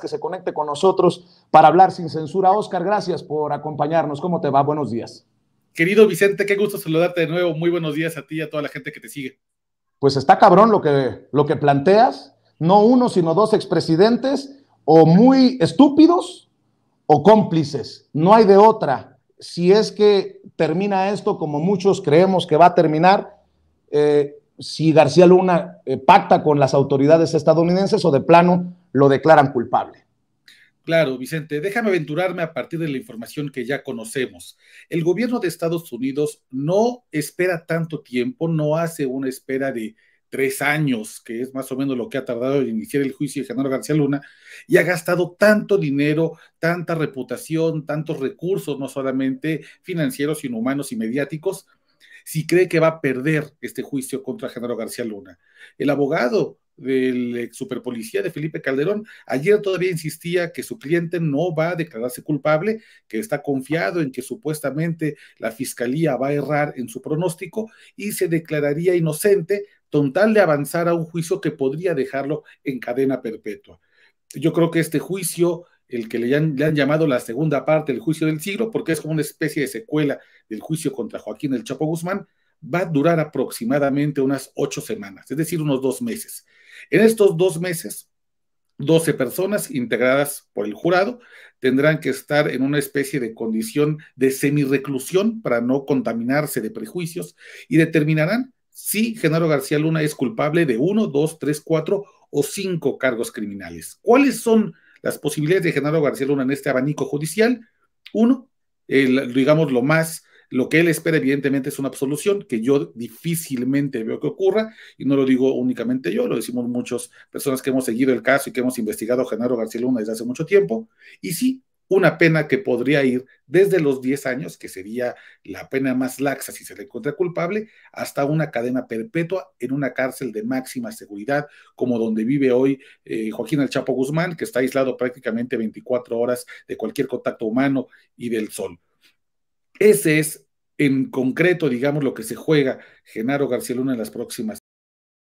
que se conecte con nosotros para hablar sin censura. Oscar, gracias por acompañarnos. ¿Cómo te va? Buenos días. Querido Vicente, qué gusto saludarte de nuevo. Muy buenos días a ti y a toda la gente que te sigue. Pues está cabrón lo que, lo que planteas. No uno, sino dos expresidentes o muy estúpidos o cómplices. No hay de otra. Si es que termina esto como muchos creemos que va a terminar, eh, si García Luna eh, pacta con las autoridades estadounidenses o de plano lo declaran culpable. Claro, Vicente, déjame aventurarme a partir de la información que ya conocemos. El gobierno de Estados Unidos no espera tanto tiempo, no hace una espera de tres años, que es más o menos lo que ha tardado en iniciar el juicio de Genaro García Luna, y ha gastado tanto dinero, tanta reputación, tantos recursos, no solamente financieros, sino humanos y mediáticos, si cree que va a perder este juicio contra Genaro García Luna. El abogado del superpolicía de Felipe Calderón. Ayer todavía insistía que su cliente no va a declararse culpable, que está confiado en que supuestamente la fiscalía va a errar en su pronóstico y se declararía inocente con de avanzar a un juicio que podría dejarlo en cadena perpetua. Yo creo que este juicio, el que le han, le han llamado la segunda parte del juicio del siglo, porque es como una especie de secuela del juicio contra Joaquín el Chapo Guzmán, va a durar aproximadamente unas ocho semanas, es decir, unos dos meses. En estos dos meses, 12 personas integradas por el jurado tendrán que estar en una especie de condición de semireclusión para no contaminarse de prejuicios y determinarán si Genaro García Luna es culpable de uno, dos, tres, cuatro o cinco cargos criminales. ¿Cuáles son las posibilidades de Genaro García Luna en este abanico judicial? Uno, digamos, lo más lo que él espera, evidentemente, es una absolución que yo difícilmente veo que ocurra, y no lo digo únicamente yo, lo decimos muchas personas que hemos seguido el caso y que hemos investigado a Genaro García Luna desde hace mucho tiempo, y sí, una pena que podría ir desde los 10 años, que sería la pena más laxa si se le encuentra culpable, hasta una cadena perpetua en una cárcel de máxima seguridad, como donde vive hoy eh, Joaquín El Chapo Guzmán, que está aislado prácticamente 24 horas de cualquier contacto humano y del sol. Ese es en concreto, digamos, lo que se juega Genaro García Luna en las próximas